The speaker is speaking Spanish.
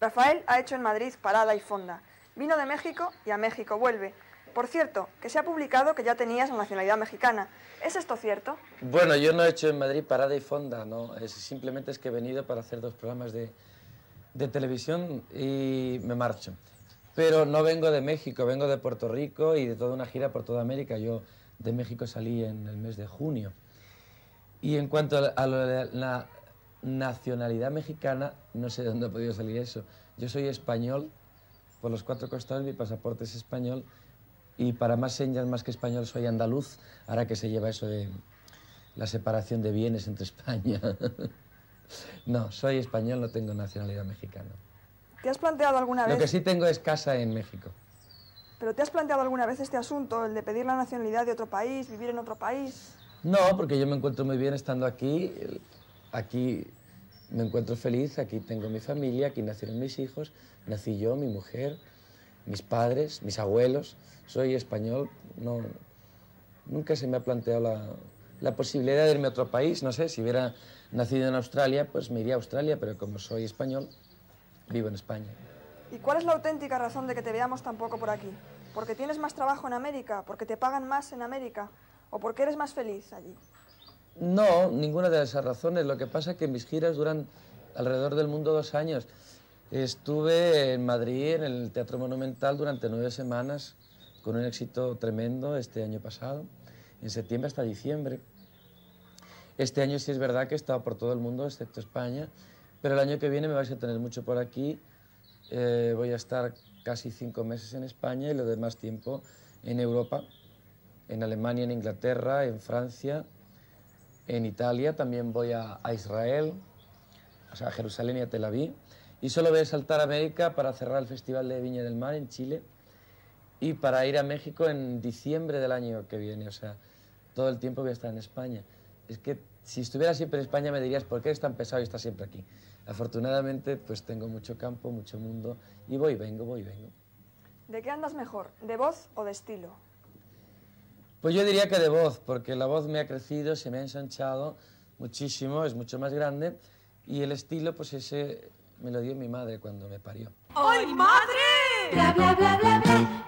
Rafael ha hecho en Madrid parada y fonda. Vino de México y a México vuelve. Por cierto, que se ha publicado que ya tenías la nacionalidad mexicana. ¿Es esto cierto? Bueno, yo no he hecho en Madrid parada y fonda, no. simplemente es que he venido para hacer dos programas de, televisión y me marcho. Pero no vengo de México, vengo de Puerto Rico y de toda una gira por toda América. Yo de México salí en el mes de junio. Y en cuanto a la nacionalidad mexicana, no sé de dónde ha podido salir eso. Yo soy español, por los cuatro costados mi pasaporte es español y para más señas más que español soy andaluz, ahora que se lleva eso de la separación de bienes entre España. no, soy español, no tengo nacionalidad mexicana. ¿Te has planteado alguna vez...? Lo que sí tengo es casa en México. ¿Pero te has planteado alguna vez este asunto, el de pedir la nacionalidad de otro país, vivir en otro país? No, porque yo me encuentro muy bien estando aquí aquí me encuentro feliz, aquí tengo mi familia, aquí nacieron mis hijos, nací yo, mi mujer, mis padres, mis abuelos. Soy español, nunca se me ha planteado la, la posibilidad de irme a otro país. No sé, si hubiera nacido en Australia, pues me iría a Australia, pero como soy español, vivo en España. ¿Y cuál es la auténtica razón de que te veamos tan poco por aquí? ¿Porque tienes más trabajo en América? ¿Porque te pagan más en América? ¿O porque eres más feliz allí? No, ninguna de esas razones. Lo que pasa es que mis giras duran alrededor del mundo dos años. Estuve en Madrid, en el Teatro Monumental, durante nueve semanas, con un éxito tremendo este año pasado, en septiembre hasta diciembre. Este año sí es verdad que he estado por todo el mundo, excepto España, pero el año que viene me vais a tener mucho por aquí. Eh, voy a estar casi cinco meses en España y lo demás tiempo en Europa, en Alemania, en Inglaterra, en Francia, en Italia, también voy a, Israel, o sea, a Jerusalén y a Tel Aviv. Y solo voy a saltar a América para cerrar el Festival de Viña del Mar en Chile y para ir a México en diciembre del año que viene. O sea, todo el tiempo voy a estar en España. Es que si estuviera siempre en España me dirías, ¿por qué eres tan pesado y estás siempre aquí? Afortunadamente, pues tengo mucho campo, mucho mundo y voy, vengo, voy, vengo. ¿De qué andas mejor? ¿De voz o de estilo? Pues yo diría que de voz, porque la voz me ha crecido, se me ha ensanchado muchísimo, es mucho más grande, y el estilo, pues ese me lo dio mi madre cuando me parió. ¡Ay, madre! Bla, bla, bla, bla, bla.